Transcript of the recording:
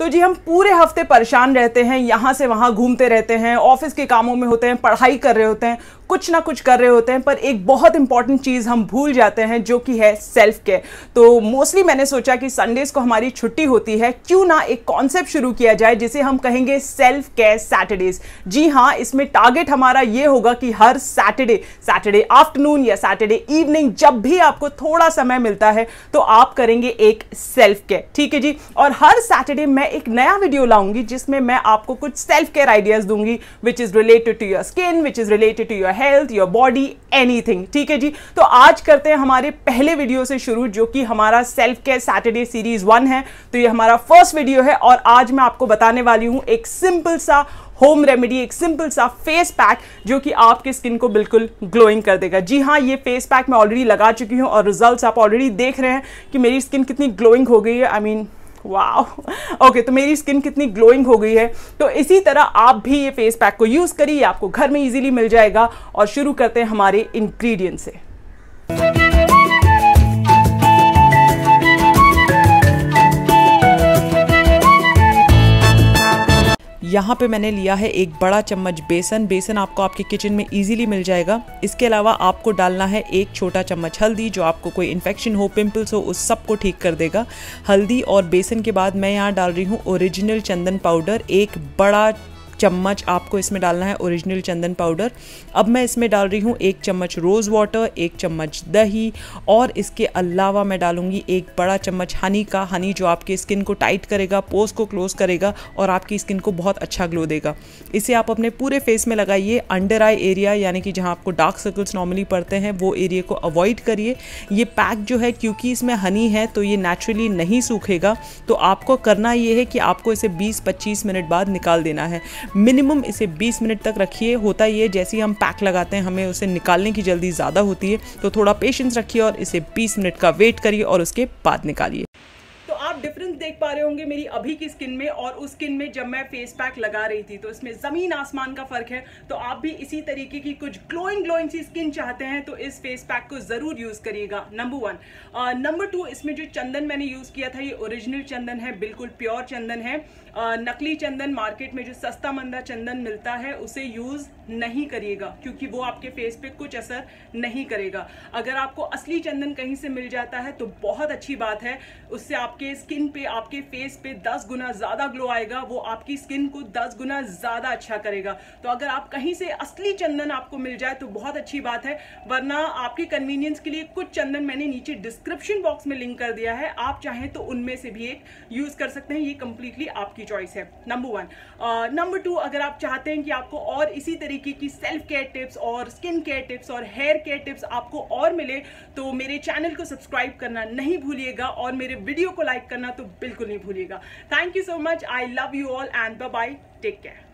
तो जी हम पूरे हफ्ते परेशान रहते हैं यहाँ से वहाँ घूमते रहते हैं ऑफिस के कामों में होते हैं पढ़ाई कर रहे होते हैं कुछ ना कुछ कर रहे होते हैं पर एक बहुत इंपॉर्टेंट चीज़ हम भूल जाते हैं जो कि है सेल्फ केयर तो मोस्टली मैंने सोचा कि संडेज़ को हमारी छुट्टी होती है क्यों ना एक कॉन्सेप्ट शुरू किया जाए जिसे हम कहेंगे सेल्फ केयर सैटरडेज जी हाँ इसमें टारगेट हमारा ये होगा कि हर सैटरडे सैटरडे आफ्टरनून या सैटरडे इवनिंग जब भी आपको थोड़ा समय मिलता है तो आप करेंगे एक सेल्फ केयर ठीक है जी और हर सैटरडे मैं एक नया वीडियो लाऊंगी जिसमें मैं आपको कुछ सेल्फ केयर आइडियाज दूंगी which is related to your skin which is related to your health your body anything ठीक है जी तो आज करते हैं हमारे पहले वीडियो से शुरू जो कि हमारा self care Saturday series one है तो ये हमारा फर्स्ट वीडियो है और आज मैं आपको बताने वाली हूँ एक सिंपल सा होम रेमेडी एक सिंपल सा फेस पैक जो कि आपके स्किन को बिल्कुल ग्लोइंग कर देगा जी हाँ ये फेस पैक मैं ऑलरेडी लगा चुकी हूँ और रिजल्ट्स आप ऑलरेडी देख रहे हैं कि मेरी स्किन कितनी ग्लोइंग हो गई है आई I मीन mean, वाह ओके तो मेरी स्किन कितनी ग्लोइंग हो गई है तो इसी तरह आप भी ये फेस पैक को यूज़ करिए आपको घर में इजीली मिल जाएगा और शुरू करते हैं हमारे इंग्रेडिएंट से यहाँ पे मैंने लिया है एक बड़ा चम्मच बेसन बेसन आपको आपके किचन में इजीली मिल जाएगा इसके अलावा आपको डालना है एक छोटा चम्मच हल्दी जो आपको कोई इन्फेक्शन हो पिंपल्स हो उस सबको ठीक कर देगा हल्दी और बेसन के बाद मैं यहाँ डाल रही हूँ ओरिजिनल चंदन पाउडर एक बड़ा चम्मच आपको इसमें डालना है ओरिजिनल चंदन पाउडर अब मैं इसमें डाल रही हूँ एक चम्मच रोज़ वाटर एक चम्मच दही और इसके अलावा मैं डालूँगी एक बड़ा चम्मच हनी का हनी जो आपकी स्किन को टाइट करेगा पोज को क्लोज करेगा और आपकी स्किन को बहुत अच्छा ग्लो देगा इसे आप अपने पूरे फेस में लगाइए अंडर आई एरिया यानी कि जहाँ आपको डार्क सर्कल्स नॉर्मली पड़ते हैं वो एरिया को अवॉइड करिए ये पैक जो है क्योंकि इसमें हनी है तो ये नेचुरली नहीं सूखेगा तो आपको करना ये है कि आपको इसे 20-25 मिनट बाद निकाल देना है मिनिमम इसे 20 मिनट तक रखिए होता ये जैसे ही हम पैक लगाते हैं हमें उसे निकालने की जल्दी ज़्यादा होती है तो थोड़ा पेशेंस रखिए और इसे 20 मिनट का वेट करिए और उसके बाद निकालिए तो डिफरेंस देख पा रहे होंगे मेरी अभी की स्किन में और उस स्किन में जब मैं फेस पैक लगा रही थी तो इसमें ज़मीन आसमान का फ़र्क है तो आप भी इसी तरीके की कुछ ग्लोइंग ग्लोइंग सी स्किन चाहते हैं तो इस फेस पैक को ज़रूर यूज़ करिएगा नंबर वन नंबर टू इसमें जो चंदन मैंने यूज़ किया था ये ओरिजिनल चंदन है बिल्कुल प्योर चंदन है uh, नकली चंदन मार्केट में जो सस्ता मंदा चंदन मिलता है उसे यूज़ नहीं करिएगा क्योंकि वो आपके फेस पे कुछ असर नहीं करेगा अगर आपको असली चंदन कहीं से मिल जाता है तो बहुत अच्छी बात है उससे आपके स्किन पे पे आपके फेस पे दस गुना ज़्यादा ग्लो आएगा वो आपकी स्किन को दस गुना ज़्यादा अच्छा करेगा तो अगर आप कहीं से असली चंदन आपको मिल जाए तो बहुत अच्छी बात है वरना आपकी कन्वीनियंस के लिए कुछ चंदन मैंने नीचे डिस्क्रिप्शन बॉक्स में लिंक कर दिया है आप चाहें तो उनमें से भी एक यूज़ कर सकते हैं ये कंप्लीटली आपकी चॉइस है नंबर वन नंबर टू अगर आप चाहते हैं कि आपको और इसी तरीके की सेल्फ केयर टिप्स और स्किन केयर टिप्स और हेयर केयर टिप्स आपको और मिले तो मेरे चैनल को सब्सक्राइब करना नहीं भूलिएगा और मेरे वीडियो को लाइक करना तो बिल्कुल नहीं भूलिएगा thank you so much I love you all and bye take care